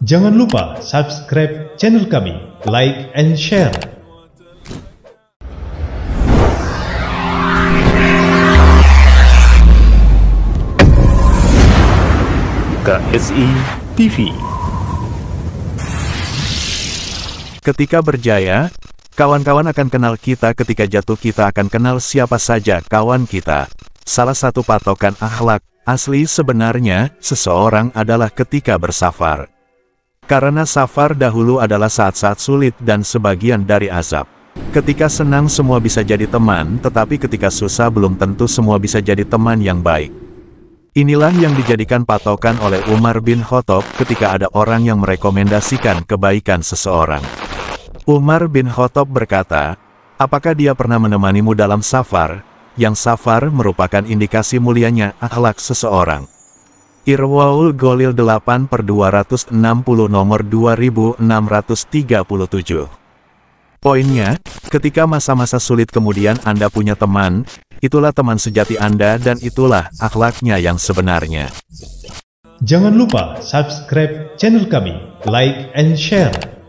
Jangan lupa subscribe channel kami, like and share. KSI TV Ketika berjaya, kawan-kawan akan kenal kita ketika jatuh kita akan kenal siapa saja kawan kita. Salah satu patokan akhlak, asli sebenarnya, seseorang adalah ketika bersafar. Karena safar dahulu adalah saat-saat sulit dan sebagian dari azab. Ketika senang semua bisa jadi teman, tetapi ketika susah belum tentu semua bisa jadi teman yang baik. Inilah yang dijadikan patokan oleh Umar bin Khattab ketika ada orang yang merekomendasikan kebaikan seseorang. Umar bin Khattab berkata, Apakah dia pernah menemanimu dalam safar? Yang safar merupakan indikasi mulianya akhlak seseorang. Irwaul Golil 8 per 260 nomor 2637. Poinnya, ketika masa-masa sulit kemudian Anda punya teman, itulah teman sejati Anda dan itulah akhlaknya yang sebenarnya. Jangan lupa subscribe channel kami, like and share.